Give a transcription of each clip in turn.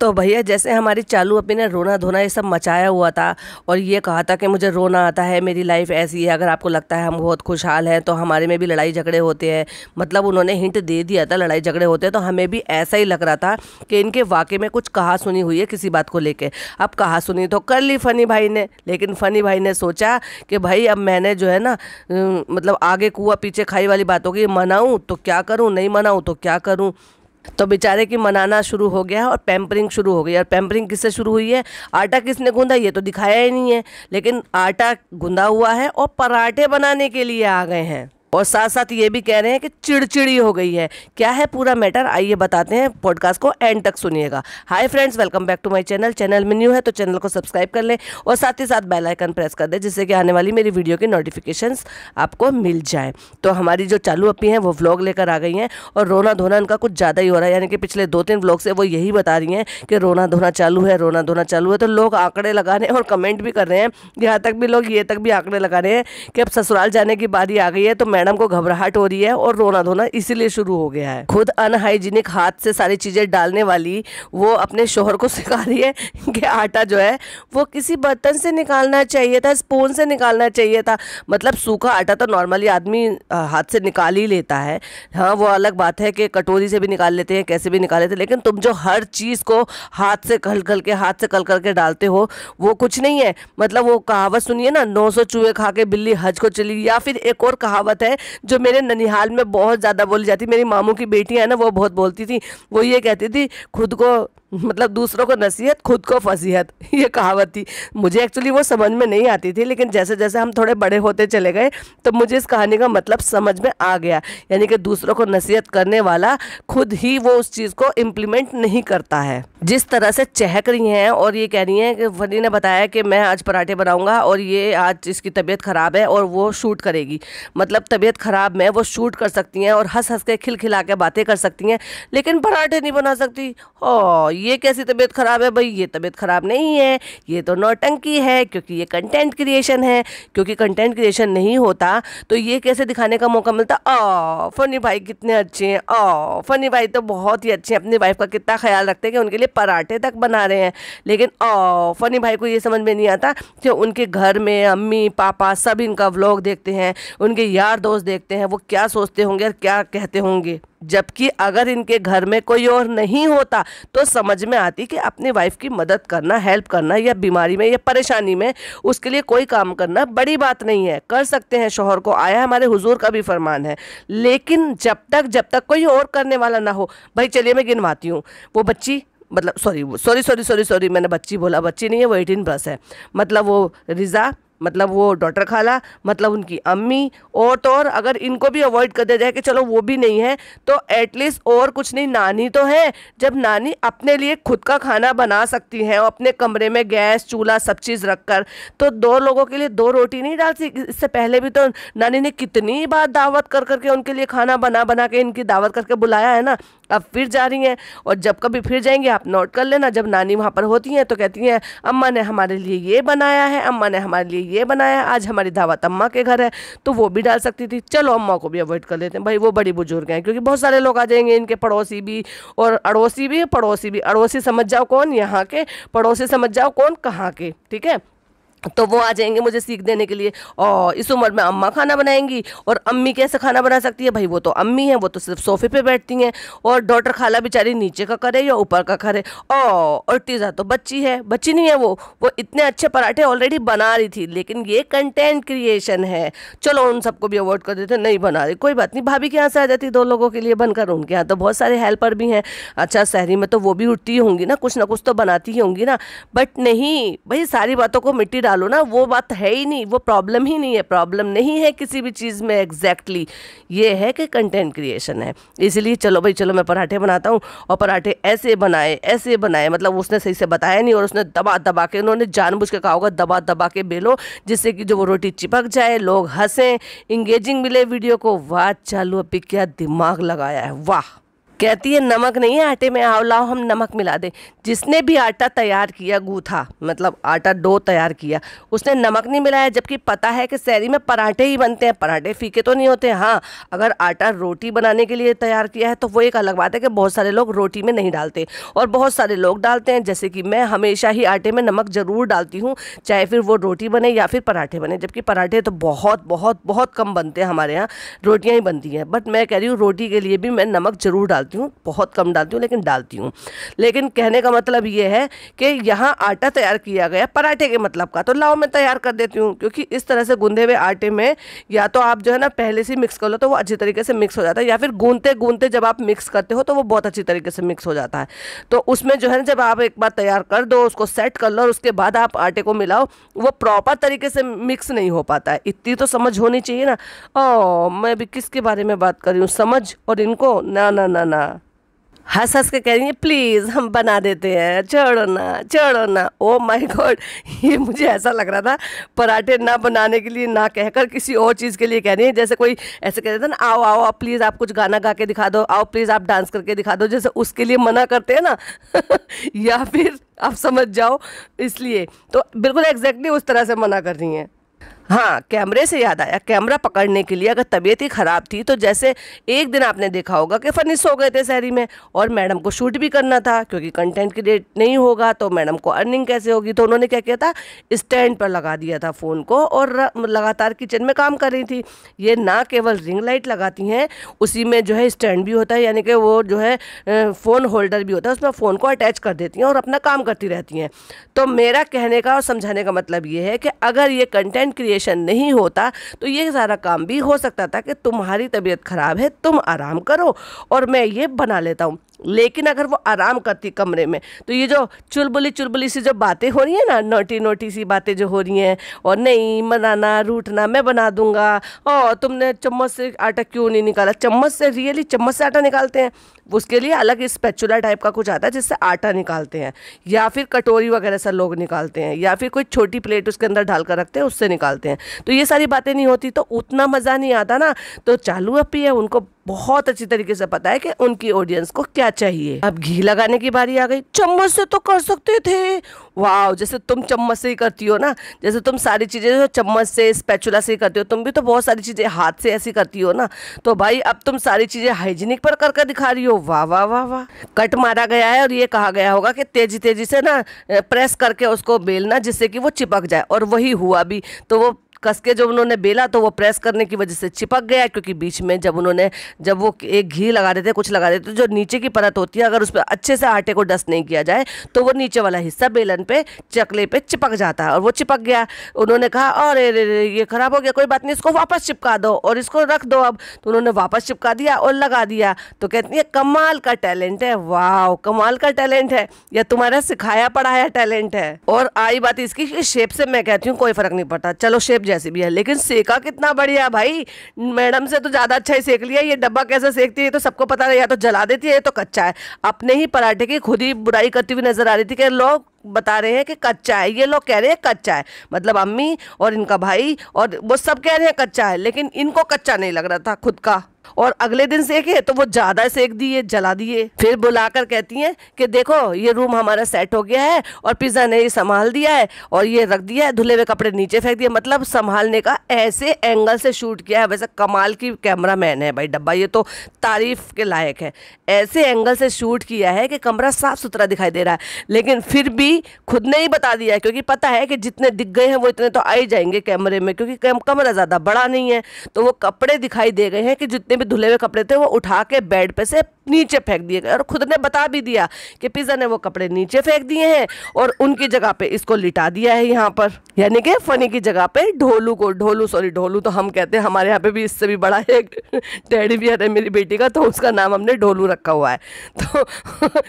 तो भैया जैसे हमारी चालू अपनी ने रोना धोना ये सब मचाया हुआ था और ये कहा था कि मुझे रोना आता है मेरी लाइफ ऐसी है अगर आपको लगता है हम बहुत खुशहाल हैं तो हमारे में भी लड़ाई झगड़े होते हैं मतलब उन्होंने हिंट दे दिया था लड़ाई झगड़े होते हैं तो हमें भी ऐसा ही लग रहा था कि इनके वाकई में कुछ कहा सुनी हुई है किसी बात को लेकर अब कहा सुनी तो कर ली फ़नी भाई ने लेकिन फ़नी भाई ने सोचा कि भाई अब मैंने जो है ना मतलब आगे कुआ पीछे खाई वाली बात होगी मनाऊँ तो क्या करूँ नहीं मनाऊँ तो क्या करूँ तो बेचारे की मनाना शुरू हो गया और पैम्परिंग शुरू हो गई और पैम्परिंग किससे शुरू हुई है आटा किसने गूंदा ये तो दिखाया ही नहीं है लेकिन आटा गूंदा हुआ है और पराठे बनाने के लिए आ गए हैं और साथ साथ ये भी कह रहे हैं कि चिड़चिड़ी हो गई है क्या है पूरा मैटर आइए बताते हैं पॉडकास्ट को एंड तक सुनिएगा hi friends welcome back to my channel channel में न्यू है तो चैनल को सब्सक्राइब कर लें और साथ ही साथ बेल आइकन प्रेस कर दें जिससे कि आने वाली मेरी वीडियो की नोटिफिकेशन आपको मिल जाए तो हमारी जो चालू अपी हैं वो व्लॉग लेकर आ गई हैं और रोना धोना इनका कुछ ज़्यादा ही हो रहा है यानी कि पिछले दो तीन व्लॉग से वो यही बता रही हैं कि रोना धोना चालू है रोना धोना चालू है तो लोग आंकड़े लगा रहे हैं और कमेंट भी कर रहे हैं यहाँ तक भी लोग ये तक भी आंकड़े लगा रहे हैं कि अब ससुराल जाने की बारी आ गई है तो मैडम मैडम को घबराहट हो रही है और रोना धोना इसीलिए शुरू हो गया है खुद अनहाइजीनिक हाथ से सारी चीज़ें डालने वाली वो अपने शोहर को सिखा रही है कि आटा जो है वो किसी बर्तन से निकालना चाहिए था स्पून से निकालना चाहिए था मतलब सूखा आटा तो नॉर्मली आदमी हाथ से निकाल ही लेता है हाँ वो अलग बात है कि कटोरी से भी निकाल लेते हैं कैसे भी निकाल लेते हैं लेकिन तुम जो हर चीज़ को हाथ से कल कल के हाथ से कल करके डालते हो वो कुछ नहीं है मतलब वो कहावत सुनिए ना नौ सौ चूहे खा के बिल्ली हज को चली या फिर एक और कहावत है है जो मेरे ननिहाल में बहुत ज़्यादा बोली जाती मेरी मामू की बेटियाँ हैं ना वो बहुत बोलती थी वो ये कहती थी खुद को मतलब दूसरों को नसीहत खुद को फसीहत ये कहावत थी मुझे एक्चुअली वो समझ में नहीं आती थी लेकिन जैसे जैसे हम थोड़े बड़े होते चले गए तो मुझे इस कहानी का मतलब समझ में आ गया यानी कि दूसरों को नसीहत करने वाला खुद ही वो उस चीज़ को इम्प्लीमेंट नहीं करता है जिस तरह से चहक रही हैं और ये कह रही हैं कि फनी ने बताया कि मैं आज पराठे बनाऊँगा और ये आज इसकी तबीयत ख़राब है और वो शूट करेगी मतलब तबीयत ख़राब में वो शूट कर सकती हैं और हंस हंस के खिलखिला के बातें कर सकती हैं लेकिन पराठे नहीं बना सकती और हाँ, ये कैसी तबीयत ख़राब है भाई ये तबीयत ख़राब नहीं है ये तो नौटंकी है क्योंकि ये कंटेंट क्रिएशन है क्योंकि कंटेंट क्रिएशन नहीं होता तो ये कैसे दिखाने का मौका मिलता ओ फनी भाई कितने अच्छे हैं ओ फनी भाई तो बहुत ही अच्छे हैं अपनी वाइफ का कितना ख्याल रखते हैं कि उनके लिए पराठे तक बना रहे हैं लेकिन ओ फनी भाई को ये समझ में नहीं आता कि उनके घर में अम्मी पापा सब इनका व्लॉग देखते हैं उनके यार दोस्त देखते हैं वो क्या सोचते होंगे और क्या कहते होंगे जबकि अगर इनके घर में कोई और नहीं होता तो समझ में आती कि अपनी वाइफ की मदद करना हेल्प करना या बीमारी में या परेशानी में उसके लिए कोई काम करना बड़ी बात नहीं है कर सकते हैं शोहर को आया हमारे हुजूर का भी फरमान है लेकिन जब तक जब तक कोई और करने वाला ना हो भाई चलिए मैं गिनवाती हूँ वो बच्ची मतलब sorry sorry sorry sorry sorry मैंने बच्ची बोला बच्ची नहीं है वो एटीन प्लस है मतलब वो रिज़ा मतलब वो डॉटर खाला मतलब उनकी अम्मी और तो और अगर इनको भी अवॉइड कर दिया जाए कि चलो वो भी नहीं है तो एटलीस्ट और कुछ नहीं नानी तो है जब नानी अपने लिए खुद का खाना बना सकती हैं और अपने कमरे में गैस चूल्हा सब चीज़ रख कर तो दो लोगों के लिए दो रोटी नहीं डालती इससे पहले भी तो नानी ने कितनी बार दावत कर करके उनके लिए खाना बना बना के इनकी दावत करके बुलाया है ना अब फिर जा रही हैं और जब कभी फिर जाएंगे आप नोट कर लेना जब नानी वहाँ पर होती हैं तो कहती हैं अम्मा ने हमारे लिए ये बनाया है अम्मा ने हमारे लिए ये बनाया है आज हमारी दावत अम्मा के घर है तो वो भी डाल सकती थी चलो अम्मा को भी अवॉइड कर लेते हैं भाई वो बड़ी बुजुर्ग हैं क्योंकि बहुत सारे लोग आ जाएंगे इनके पड़ोसी भी और अड़ोसी भी पड़ोसी भी अड़ोसी समझ जाओ कौन यहाँ के पड़ोसी समझ जाओ कौन कहाँ के ठीक है तो वो आ जाएंगे मुझे सीख देने के लिए और इस उम्र में अम्मा खाना बनाएंगी और अम्मी कैसे खाना बना सकती है भाई वो तो अम्मी है वो तो सिर्फ सोफे पे बैठती हैं और डॉटर खाला बेचारी नीचे का करे या ऊपर का करे और तीजा तो बच्ची है बच्ची नहीं है वो वो इतने अच्छे पराठे ऑलरेडी बना रही थी लेकिन ये कंटेंट क्रिएशन है चलो उन सबको भी अवॉर्ड कर देते नहीं बना रही कोई बात नहीं भाभी के यहाँ से आ जाती दो लोगों के लिए बनकर उनके यहाँ तो बहुत सारे हेल्पर भी हैं अच्छा शहरी में तो वो भी उठती होंगी ना कुछ ना कुछ तो बनाती ही होंगी ना बट नहीं भाई सारी बातों को मिट्टी डाल डालो ना वो बात है ही नहीं वो प्रॉब्लम ही नहीं है प्रॉब्लम नहीं है किसी भी चीज़ में एग्जैक्टली exactly. ये है कि कंटेंट क्रिएशन है इसीलिए चलो भाई चलो मैं पराठे बनाता हूँ और पराठे ऐसे बनाए ऐसे बनाए मतलब उसने सही से बताया नहीं और उसने दबा दबा के उन्होंने जानबूझ के कहा होगा दबा दबा के बेलो जिससे कि जो वो रोटी चिपक जाए लोग हंसें इंगेजिंग मिले वीडियो को वाह चालू अभी क्या दिमाग लगाया है वाह कहती है नमक नहीं है आटे में आओ लाओ हम नमक मिला दें जिसने भी आटा तैयार किया गूथा मतलब आटा डो तैयार किया उसने नमक नहीं मिलाया जबकि पता है कि सैरी में पराठे ही बनते हैं पराठे फीके तो नहीं होते हाँ अगर आटा रोटी बनाने के लिए तैयार किया है तो वो एक अलग बात है कि बहुत सारे लोग रोटी में नहीं डालते और बहुत सारे लोग डालते हैं जैसे कि मैं हमेशा ही आटे में नमक ज़रूर डालती हूँ चाहे फिर वो रोटी बने या फिर पराठे बने जबकि पराठे तो बहुत बहुत बहुत कम बनते हैं हमारे यहाँ रोटियाँ ही बनती हैं बट मैं कह रही हूँ रोटी के लिए भी मैं नमक ज़रूर डालती डालती हूँ बहुत कम डालती हूँ लेकिन डालती हूँ लेकिन कहने का मतलब ये है कि यहाँ आटा तैयार किया गया पराठे के मतलब का तो लाओ मैं तैयार कर देती हूँ क्योंकि इस तरह से गूंधे हुए आटे में या तो आप जो है ना पहले से मिक्स कर लो तो वो अच्छी तरीके से मिक्स हो जाता है या फिर गूंधते गूंधते जब आप मिक्स करते हो तो वो बहुत अच्छी तरीके से मिक्स हो जाता है तो उसमें जो है ना जब आप एक बार तैयार कर दो उसको सेट कर लो और उसके बाद आप आटे को मिलाओ वो प्रॉपर तरीके से मिक्स नहीं हो पाता है इतनी तो समझ होनी चाहिए ना ओ मैं भी किसके बारे में बात कर रही हूँ समझ और इनको ना ना ना ना ना हंस हंस के कह रही है प्लीज़ हम बना देते हैं चढ़ो ना चढ़ो ना ओ माय गॉड ये मुझे ऐसा लग रहा था पराठे ना बनाने के लिए ना कहकर किसी और चीज़ के लिए कह रही है जैसे कोई ऐसे कह थे ना आओ आओ आप प्लीज़ आप कुछ गाना गा के दिखा दो आओ प्लीज़ आप डांस करके दिखा दो जैसे उसके लिए मना करते हैं ना या फिर आप समझ जाओ इसलिए तो बिल्कुल एग्जैक्टली उस तरह से मना कर रही हैं हाँ कैमरे से याद आया कैमरा पकड़ने के लिए अगर तबीयत ही ख़राब थी तो जैसे एक दिन आपने देखा होगा कि फनी सो गए थे शहरी में और मैडम को शूट भी करना था क्योंकि कंटेंट क्रिएट नहीं होगा तो मैडम को अर्निंग कैसे होगी तो उन्होंने क्या किया था स्टैंड पर लगा दिया था फ़ोन को और लगातार किचन में काम कर रही थी ये ना केवल रिंग लाइट लगाती हैं उसी में जो है स्टैंड भी होता है यानी कि वो जो है फ़ोन होल्डर भी होता है उसमें फ़ोन को अटैच कर देती हैं और अपना काम करती रहती हैं तो मेरा कहने का और समझाने का मतलब ये है कि अगर ये कंटेंट क्रिएट एप्रिसिएशन नहीं होता तो ये सारा काम भी हो सकता था कि तुम्हारी तबीयत ख़राब है तुम आराम करो और मैं ये बना लेता हूँ लेकिन अगर वो आराम करती कमरे में तो ये जो चुलबुली चुलबुली सी जो बातें हो रही हैं ना नोटी नोटी सी बातें जो हो रही हैं और नहीं बनाना रूठना मैं बना दूंगा और तुमने चम्मच से आटा क्यों नहीं निकाला चम्मच से रियली चम्मच से आटा निकालते हैं उसके लिए अलग स्पेचुला टाइप का कुछ आता है जिससे आटा निकालते हैं या फिर कटोरी वगैरह से लोग निकालते हैं या फिर कोई छोटी प्लेट उसके अंदर डाल कर रखते हैं उससे निकालते हैं तो ये सारी बातें नहीं होती तो उतना मज़ा नहीं आता ना तो चालू अपी है उनको बहुत अच्छी तरीके से पता है कि उनकी ऑडियंस को क्या चाहिए अब घी लगाने की बारी आ गई चम्मच से तो कर सकते थे वाह जैसे तुम चम्मच से ही करती हो ना जैसे तुम सारी चीज़ें चम्मच से स्पैचुला से ही करती हो तुम भी तो बहुत सारी चीज़ें हाथ से ऐसी करती हो ना तो भाई अब तुम सारी चीज़ें हाइजीनिक पर करके दिखा रही हो वाह वाह वाह वाह कट मारा गया है और ये कहा गया होगा कि तेजी तेजी से ना प्रेस करके उसको बेलना जिससे कि वो चिपक जाए और वही हुआ भी तो वो कस के जब उन्होंने बेला तो वो प्रेस करने की वजह से चिपक गया क्योंकि बीच में जब उन्होंने जब वो एक घी लगा देते कुछ लगा देते जो नीचे की परत होती है अगर उस पर अच्छे से आटे को डस्ट नहीं किया जाए तो वो नीचे वाला हिस्सा बेलन पे चकले पे चिपक जाता है और वो चिपक गया उन्होंने कहा अरे रे रे ये ख़राब हो गया कोई बात नहीं इसको वापस चिपका दो और इसको रख दो अब तो उन्होंने वापस चिपका दिया और लगा दिया तो कहती है कमाल का टैलेंट है वाह कमाल का टैलेंट है या तुम्हारा सिखाया पढ़ाया टैलेंट है और आई बात इसकी शेप से मैं कहती हूँ कोई फ़र्क नहीं पड़ता चलो शेप जैसी भी है लेकिन सेका कितना बढ़िया भाई मैडम से तो ज़्यादा अच्छा ही सेक लिया ये डब्बा कैसे सेकती है तो सबको पता है या तो जला देती है या तो कच्चा है अपने ही पराठे की खुद ही बुराई करती हुई नजर आ रही थी कि लोग बता रहे हैं कि कच्चा है ये लोग कह रहे हैं कच्चा है मतलब अम्मी और इनका भाई और वो सब कह रहे हैं कच्चा है लेकिन इनको कच्चा नहीं लग रहा था खुद का और अगले दिन सेके तो वो ज़्यादा सेक दिए जला दिए फिर बुलाकर कहती है कि देखो ये रूम हमारा सेट हो गया है और पिज़्ज़ा ने ये संभाल दिया है और ये रख दिया है धुले हुए कपड़े नीचे फेंक दिए मतलब संभालने का ऐसे एंगल से शूट किया है वैसे कमाल की कैमरा मैन है भाई डब्बा ये तो तारीफ के लायक है ऐसे एंगल से शूट किया है कि कमरा साफ़ सुथरा दिखाई दे रहा है लेकिन फिर भी खुद ने ही बता दिया है क्योंकि पता है कि जितने दिख गए हैं वो इतने तो आ ही जाएंगे कैमरे में क्योंकि कमरा ज़्यादा बड़ा नहीं है तो वो कपड़े दिखाई दे गए हैं कि जितने जितने भी धुले हुए कपड़े थे वो उठा के बेड पे से नीचे फेंक दिए गए और खुद ने बता भी दिया कि पिज़्ज़ा ने वो कपड़े नीचे फेंक दिए हैं और उनकी जगह पे इसको लिटा दिया है यहाँ पर यानी कि फनी की जगह पे ढोलू को ढोलू सॉरी ढोलू तो हम कहते हैं हमारे यहाँ पे भी इससे भी बड़ा एक डैडी बियर है मेरी बेटी का तो उसका नाम हमने ढोलू रखा हुआ है तो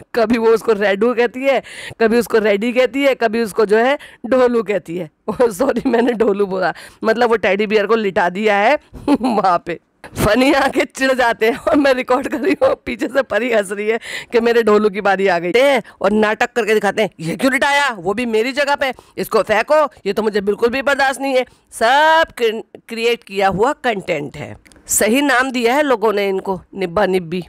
कभी वो उसको रेडू कहती है कभी उसको रेडी कहती है कभी उसको जो है ढोलू कहती है सॉरी मैंने ढोलू बोला मतलब वो टेडी बियर को लिटा दिया है वहाँ पे फनी आके चिड़ जाते हैं और मैं रिकॉर्ड कर रही हूँ पीछे से परी हंस रही है कि मेरे ढोलू की बारी आ गई है और नाटक करके दिखाते हैं ये क्यों लिटाया वो भी मेरी जगह पे इसको फेंको ये तो मुझे बिल्कुल भी बर्दाश्त नहीं है सब क्रिएट किया हुआ कंटेंट है सही नाम दिया है लोगों ने इनको निब्बा निब्बी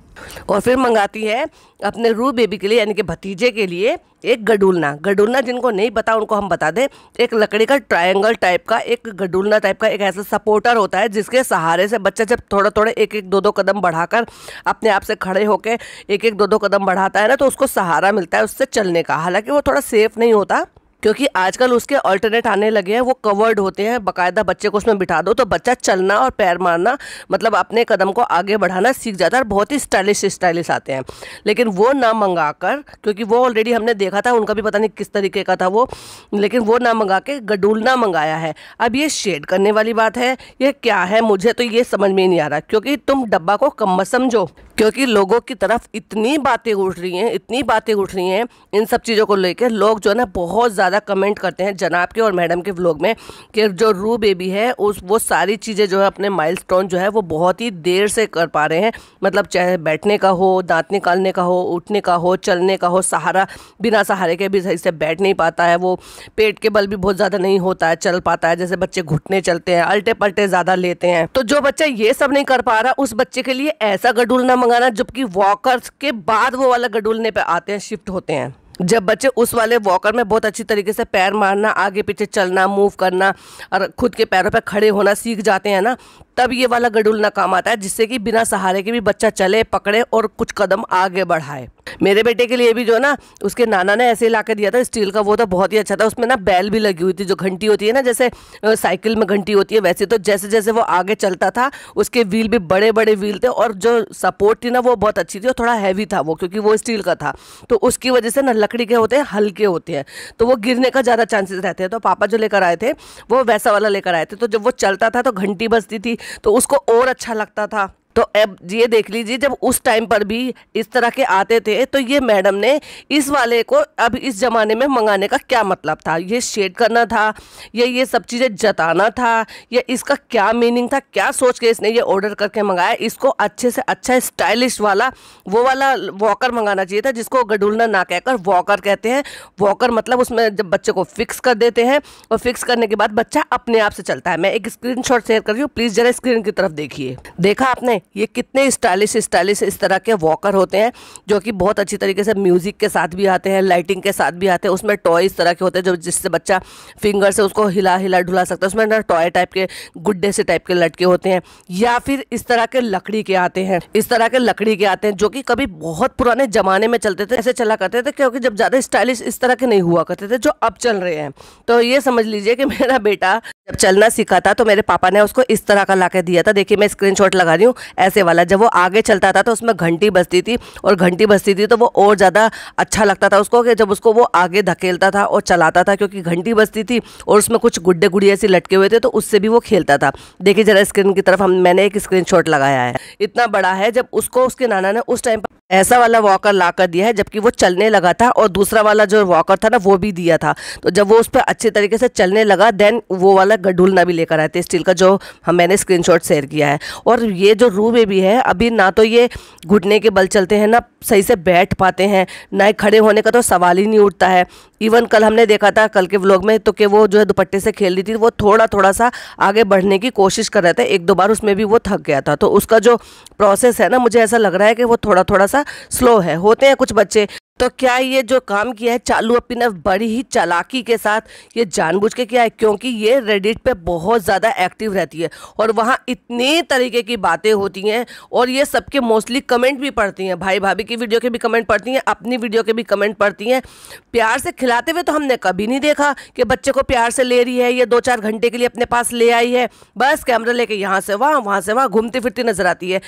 और फिर मंगाती है अपने रू बेबी के लिए यानी कि भतीजे के लिए एक गडुलना गडुलना जिनको नहीं पता उनको हम बता दें एक लकड़ी का ट्रायंगल टाइप का एक गडुलना टाइप का एक ऐसा सपोर्टर होता है जिसके सहारे से बच्चा जब थोड़ा थोड़े एक एक दो दो कदम बढ़ाकर अपने आप से खड़े होकर एक एक दो दो कदम बढ़ाता है ना तो उसको सहारा मिलता है उससे चलने का हालांकि वो थोड़ा सेफ नहीं होता क्योंकि आजकल उसके अल्टरनेट आने लगे हैं वो कवर्ड होते हैं बकायदा बच्चे को उसमें बिठा दो तो बच्चा चलना और पैर मारना मतलब अपने कदम को आगे बढ़ाना सीख जाता है और बहुत ही स्टाइलिश स्टाइलिश आते हैं लेकिन वो ना मंगा कर क्योंकि वो ऑलरेडी हमने देखा था उनका भी पता नहीं किस तरीके का था वो लेकिन वो ना मंगा के गडूलना मंगाया है अब ये शेड करने वाली बात है ये क्या है मुझे तो ये समझ में नहीं आ रहा क्योंकि तुम डब्बा को कम समझो क्योंकि लोगों की तरफ इतनी बातें उठ रही हैं इतनी बातें उठ रही हैं इन सब चीज़ों को लेकर लोग जो है ना बहुत ज़्यादा ज़्यादा कमेंट करते हैं जनाब के और मैडम के व्लॉग में कि जो रू बेबी है उस वो सारी चीज़ें जो है अपने माइलस्टोन जो है वो बहुत ही देर से कर पा रहे हैं मतलब चाहे बैठने का हो दांत निकालने का हो उठने का हो चलने का हो सहारा बिना सहारे के भी सही से बैठ नहीं पाता है वो पेट के बल भी बहुत ज़्यादा नहीं होता है चल पाता है जैसे बच्चे घुटने चलते हैं अल्टे पलटे ज़्यादा लेते हैं तो जो बच्चा ये सब नहीं कर पा रहा उस बच्चे के लिए ऐसा गडूल ना मंगाना जबकि वॉकर्स के बाद वो वाला गडूलने पर आते हैं शिफ्ट होते हैं जब बच्चे उस वाले वॉकर में बहुत अच्छी तरीके से पैर मारना आगे पीछे चलना मूव करना और खुद के पैरों पर खड़े होना सीख जाते हैं ना तब ये वाला गडुलना काम आता है जिससे कि बिना सहारे के भी बच्चा चले पकड़े और कुछ कदम आगे बढ़ाए मेरे बेटे के लिए भी जो ना उसके नाना ने ऐसे ला दिया था स्टील का वो तो बहुत ही अच्छा था उसमें ना बैल भी लगी हुई थी जो घंटी होती है ना जैसे साइकिल में घंटी होती है वैसे तो जैसे जैसे वो आगे चलता था उसके व्हील भी बड़े बड़े व्हील थे और जो सपोर्ट थी ना वो बहुत अच्छी थी और थोड़ा हैवी था वो क्योंकि वो स्टील का था तो उसकी वजह से ना लकड़ी के होते हैं हल्के होते हैं तो वो गिरने का ज़्यादा चांसेस रहते हैं तो पापा जो लेकर आए थे वो वैसा वाला लेकर आए थे तो जब वो चलता था तो घंटी बजती थी तो उसको और अच्छा लगता था तो अब ये देख लीजिए जब उस टाइम पर भी इस तरह के आते थे तो ये मैडम ने इस वाले को अब इस ज़माने में मंगाने का क्या मतलब था ये शेड करना था या ये सब चीज़ें जताना था या इसका क्या मीनिंग था क्या सोच के इसने ये ऑर्डर करके मंगाया इसको अच्छे से अच्छा स्टाइलिश वाला वो वाला वॉकर मंगाना चाहिए था जिसको गडुलना ना कहकर वॉकर कहते हैं वॉकर मतलब उसमें जब बच्चे को फिक्स कर देते हैं और फिक्स करने के बाद बच्चा अपने आप से चलता है मैं एक स्क्रीनशॉट शेयर कर रही हूँ प्लीज़ ज़रा स्क्रीन की तरफ देखिए देखा आपने ये कितने स्टाइलिश स्टाइलिश इस तरह के वॉकर होते हैं जो कि बहुत अच्छी तरीके से म्यूज़िक के साथ भी आते हैं लाइटिंग के साथ भी आते हैं उसमें टॉय इस तरह के होते हैं जो जिससे बच्चा फिंगर से उसको हिला हिला ढुला सकता है उसमें ना टॉय टाइप के गुड्डे से टाइप के लटके होते हैं या फिर इस तरह के लकड़ी के आते हैं इस तरह के लकड़ी के आते हैं जो कि कभी बहुत पुराने ज़माने में चलते थे ऐसे चला करते थे क्योंकि जब ज़्यादा स्टाइलिश इस तरह के नहीं हुआ करते थे जो अब चल रहे हैं तो ये समझ लीजिए कि मेरा बेटा जब चलना सीखा था तो मेरे पापा ने उसको इस तरह का ला दिया था देखिए मैं स्क्रीन लगा रही हूँ ऐसे वाला जब वो आगे चलता था तो उसमें घंटी बजती थी और घंटी बजती थी तो वो और ज़्यादा अच्छा लगता था उसको कि जब उसको वो आगे धकेलता था और चलाता था क्योंकि घंटी बजती थी और उसमें कुछ गुड्डे गुड़िया ऐसे लटके हुए थे तो उससे भी वो खेलता था देखिए ज़रा स्क्रीन की तरफ हम मैंने एक स्क्रीन लगाया है इतना बड़ा है जब उसको उसके नाना ने उस टाइम पर ऐसा वाला वॉकर ला कर दिया है जबकि वो चलने लगा था और दूसरा वाला जो वॉकर था ना वो भी दिया था तो जब वो उस पर अच्छे तरीके से चलने लगा देन वो वाला गडूलना भी लेकर आए थे स्टील का जो हम मैंने स्क्रीनशॉट शेयर किया है और ये जो रू में भी है अभी ना तो ये घुटने के बल चलते हैं ना सही से बैठ पाते हैं ना खड़े होने का तो सवाल ही नहीं उठता है इवन कल हमने देखा था कल के व्लॉग में तो कि वो जो है दुपट्टे से खेल रही थी वो थोड़ा थोड़ा सा आगे बढ़ने की कोशिश कर रहे थे एक दो बार उसमें भी वो थक गया था तो उसका जो प्रोसेस है ना मुझे ऐसा लग रहा है कि वो थोड़ा थोड़ा सा स्लो है होते हैं कुछ बच्चे तो क्या ये जो काम किया है चालू अपिनव बड़ी ही चालाकी के साथ ये जानबूझ के किया है क्योंकि ये रेडिट पे बहुत ज़्यादा एक्टिव रहती है और वहाँ इतने तरीके की बातें होती हैं और ये सबके मोस्टली कमेंट भी पढ़ती हैं भाई भाभी की वीडियो के भी कमेंट पढ़ती हैं अपनी वीडियो के भी कमेंट पढ़ती हैं प्यार से खिलाते हुए तो हमने कभी नहीं देखा कि बच्चे को प्यार से ले रही है ये दो चार घंटे के लिए अपने पास ले आई है बस कैमरा लेके यहाँ से वहाँ वहाँ से वहाँ घूमती फिरती नजर आती है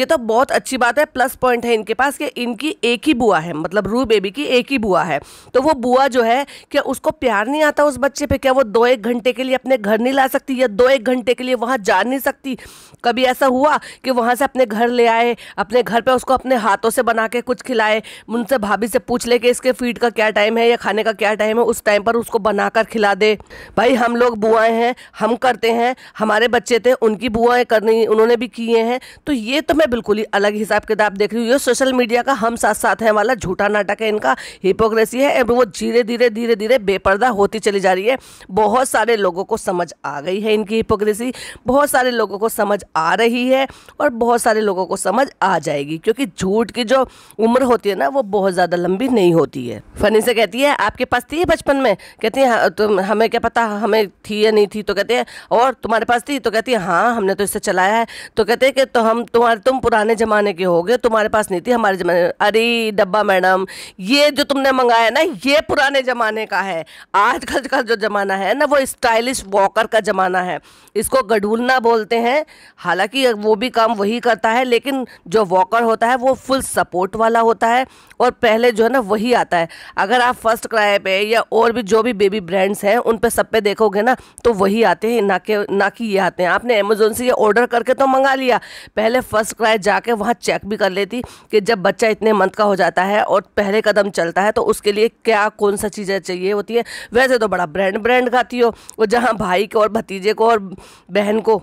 ये तो बहुत अच्छी बात है प्लस पॉइंट है इनके पास कि इनकी एक ही बुआ है मतलब ध्रुव बेबी की एक ही बुआ है तो वो बुआ जो है क्या उसको प्यार नहीं आता उस बच्चे पे क्या वो दो एक घंटे के लिए अपने घर नहीं ला सकती या दो एक घंटे के लिए वहाँ जा नहीं सकती कभी ऐसा हुआ कि वहाँ से अपने घर ले आए अपने घर पर उसको अपने हाथों से बना के कुछ खिलाए उनसे भाभी से पूछ ले कि इसके फीड का क्या टाइम है या खाने का क्या टाइम है उस टाइम पर उसको बनाकर खिला दे भाई हम लोग बुआएं हैं हम करते हैं हमारे बच्चे थे उनकी बुआएं करनी उन्होंने भी किए हैं तो ये तो मैं बिल्कुल ही अलग हिसाब किताब देख रही हूँ ये सोशल मीडिया का हम साथ साथ हैं वाला झूठा ना नाटक है इनका हिपोक्रेसी है एवं वो धीरे धीरे धीरे धीरे बेपर्दा होती चली जा रही है बहुत सारे लोगों को समझ आ गई है इनकी हिपोक्रेसी बहुत सारे लोगों को समझ आ रही है और बहुत सारे लोगों को समझ आ जाएगी क्योंकि झूठ की जो उम्र होती है ना वो बहुत ज़्यादा लंबी नहीं होती है फनी से कहती है आपके पास थी बचपन में कहती है हाँ, तुम हमें क्या पता हमें थी या नहीं थी तो कहते हैं और तुम्हारे पास थी तो कहती है हाँ हमने तो इससे चलाया है तो कहते हैं कि तो हम तुम्हारे तुम पुराने ज़माने के हो गए तुम्हारे पास नहीं थी हमारे ज़माने अरे डब्बा मैडम ये जो तुमने मंगाया ना ये पुराने ज़माने का है आजकल का जो ज़माना है ना वो स्टाइलिश वॉकर का ज़माना है इसको गडूलना बोलते हैं हालांकि वो भी काम वही करता है लेकिन जो वॉकर होता है वो फुल सपोर्ट वाला होता है और पहले जो है ना वही आता है अगर आप फर्स्ट क्राई पे या और भी जो भी बेबी ब्रांड्स हैं उन पे सब पे देखोगे ना तो वही आते हैं ना के ना कि ये आते हैं आपने अमेजोन से ये ऑर्डर करके तो मंगा लिया पहले फर्स्ट क्राई जाके वहाँ चेक भी कर लेती कि जब बच्चा इतने मंथ का हो जाता है और पहले कदम चलता है तो उसके लिए क्या कौन सा चीज़ें चाहिए होती है वैसे तो बड़ा ब्रांड ब्रांड खाती हो वो जहाँ भाई को और भतीजे को और बहन को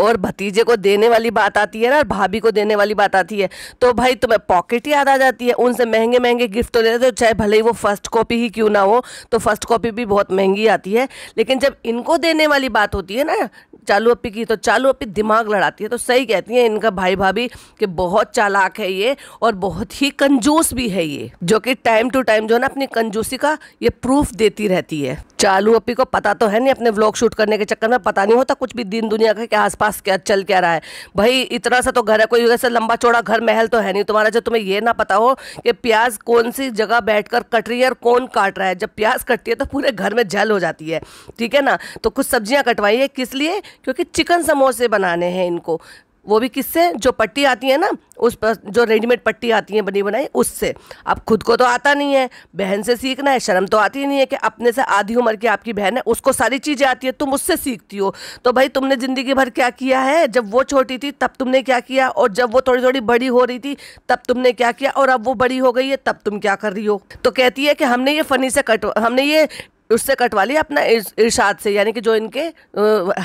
और भतीजे को देने वाली बात आती है ना और भाभी को देने वाली बात आती है तो भाई तुम्हें पॉकेट याद आ जाती है उनसे महंगे महंगे गिफ्ट तो देते हो तो चाहे भले ही वो फर्स्ट कॉपी ही क्यों ना हो तो फर्स्ट कॉपी भी बहुत महंगी आती है लेकिन जब इनको देने वाली बात होती है ना चालू अपी की तो चालू अपी दिमाग लड़ाती है तो सही कहती है इनका भाई भाभी कि बहुत चालाक है ये और बहुत ही कंजूस भी है ये जो कि टाइम टू टाइम जो है ना अपनी कंजूसी का ये प्रूफ देती रहती है चालू अपी को पता तो है नहीं अपने व्लॉग शूट करने के चक्कर में पता नहीं होता कुछ भी दिन दुनिया का क्या आसपास क्या चल क्या रहा है भाई इतना सा तो घर है कोई ऐसा लंबा चौड़ा घर महल तो है नहीं तुम्हारा जो तुम्हें ये ना पता हो कि प्याज कौन सी जगह कर कट रही है और कौन काट रहा है जब प्याज कटती है तो पूरे घर में जल हो जाती है ठीक है ना तो कुछ सब्जियां कटवाई है किस लिए क्योंकि चिकन समोसे बनाने हैं इनको वो भी किससे जो पट्टी आती है ना उस पर जो रेडीमेड पट्टी आती है बनी बनाई उससे अब खुद को तो आता नहीं है बहन से सीखना है शर्म तो आती ही नहीं है कि अपने से आधी उम्र की आपकी बहन है उसको सारी चीज़ें आती है तुम उससे सीखती हो तो भाई तुमने ज़िंदगी भर क्या किया है जब वो छोटी थी तब तुमने क्या किया और जब वो थोड़ी थोड़ी बड़ी हो रही थी तब तुमने क्या किया और अब वो बड़ी हो गई है तब तुम क्या कर रही हो तो कहती है कि हमने ये फ़नी से कट हमने ये उससे कटवा लिए अपना इरशाद से यानी कि जो इनके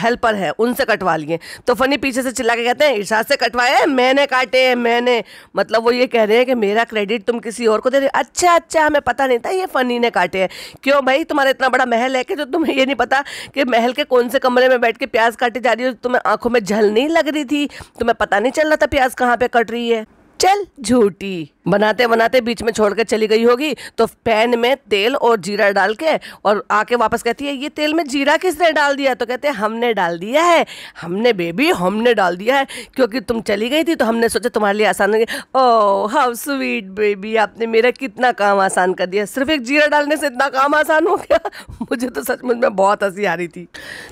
हेल्पर हैं उनसे कटवा लिए तो फनी पीछे से चिल्ला के कहते हैं इरशाद से कटवाए मैंने काटे हैं मैंने मतलब वो ये कह रहे हैं कि मेरा क्रेडिट तुम किसी और को दे रहे अच्छा अच्छा हमें पता नहीं था ये फनी ने काटे हैं क्यों भाई तुम्हारा इतना बड़ा महल है कि जो तुम्हें ये नहीं पता कि महल के कौन से कमरे में बैठ के प्याज काटी जा रही हो तुम्हें आंखों में झल नहीं लग रही थी तुम्हें पता नहीं चल रहा था प्याज कहाँ पर कट रही है चल झूठी बनाते बनाते बीच में छोड़ कर चली गई होगी तो पैन में तेल और जीरा डाल के और आके वापस कहती है ये तेल में जीरा किसने डाल दिया तो कहते हैं हमने डाल दिया है हमने बेबी हमने डाल दिया है क्योंकि तुम चली गई थी तो हमने सोचा तुम्हारे लिए आसान होगी ओ हाउ स्वीट बेबी आपने मेरा कितना काम आसान कर दिया सिर्फ एक जीरा डालने से इतना काम आसान हो गया मुझे तो सचमुच में बहुत हंसी आ रही थी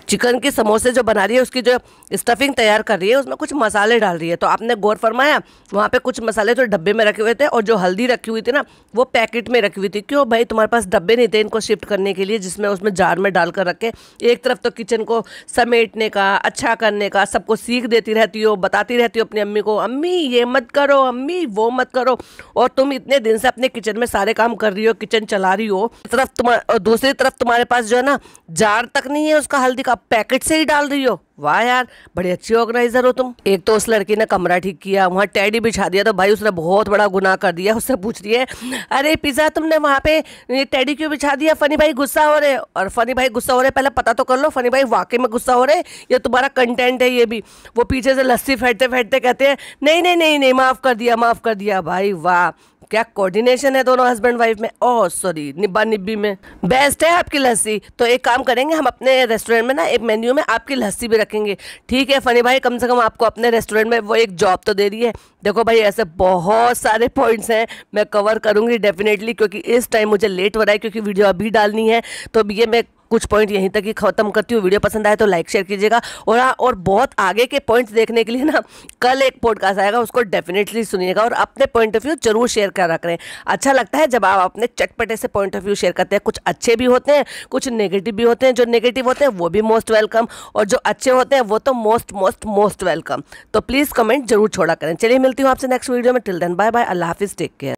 चिकन के समोसे जो बना रही है उसकी जो स्टफिंग तैयार कर रही है उसमें कुछ मसाले डाल रही है तो आपने गौर फरमाया वहाँ पर कुछ कुछ मसाले तो डब्बे में रखे हुए थे और जो हल्दी रखी हुई थी ना वो पैकेट में रखी हुई थी क्यों भाई तुम्हारे पास डब्बे नहीं थे इनको शिफ्ट करने के लिए जिसमें उसमें जार में डाल कर रखे एक तरफ तो किचन को समेटने का अच्छा करने का सबको सीख देती रहती हो बताती रहती हो अपनी अम्मी को अम्मी ये मत करो अम्मी वो मत करो और तुम इतने दिन से अपने किचन में सारे काम कर रही हो किचन चला रही हो तरफ तुम्हारे दूसरी तरफ तुम्हारे पास जो है ना जार तक नहीं है उसका हल्दी का पैकेट से ही डाल रही हो वाह यार बड़ी अच्छी ऑर्गेनाइजर हो तुम एक तो उस लड़की ने कमरा ठीक किया वहाँ टैडी बिछा दिया तो भाई उसने बहुत बड़ा गुनाह कर दिया उससे पूछ रही है अरे पिज़्ज़ा तुमने वहाँ पे ये टैडी क्यों बिछा दिया फनी भाई गुस्सा हो रहे और फनी भाई गुस्सा हो रहे पहले पता तो कर लो फनी भाई वाकई में गुस्सा हो रहे ये तुम्हारा कंटेंट है ये भी वो पीछे से लस्सी फेंटते फेंटते कहते हैं नहीं नहीं नहीं नहीं माफ़ कर दिया माफ़ कर दिया भाई वाह क्या कोऑर्डिनेशन है दोनों हस्बैंड वाइफ में ओह oh, सॉरी निब्बा निब्बी में बेस्ट है आपकी लस्सी तो एक काम करेंगे हम अपने रेस्टोरेंट में ना एक मेन्यू में आपकी लस्सी भी रखेंगे ठीक है फनी भाई कम से कम आपको अपने रेस्टोरेंट में वो एक जॉब तो दे रही है देखो भाई ऐसे बहुत सारे पॉइंट्स हैं मैं कवर करूंगी डेफिनेटली क्योंकि इस टाइम मुझे लेट हो रहा है क्योंकि वीडियो अभी डालनी है तो ये मैं कुछ पॉइंट यहीं तक ही खत्म करती हूँ वीडियो पसंद आए तो लाइक शेयर कीजिएगा और हाँ और बहुत आगे के पॉइंट्स देखने के लिए ना कल एक पॉडकास्ट आएगा उसको डेफिनेटली सुनिएगा और अपने पॉइंट ऑफ व्यू जरूर शेयर कर रख रहे हैं अच्छा लगता है जब आप अपने चटपटे से पॉइंट ऑफ व्यू शेयर करते हैं कुछ अच्छे भी होते हैं कुछ नेगेटिव भी होते हैं जो नेगेटिव होते हैं वो भी मोस्ट वेलकम और जो अच्छे होते हैं वो तो मोस्ट मोस्ट मोस्ट वेलकम तो प्लीज़ कमेंट जरूर छोड़ा करें चलिए मिलती हूँ आपसे नेक्स्ट वीडियो में टिल देन बाय बाय अल्लाह हाफिज़ टेक केयर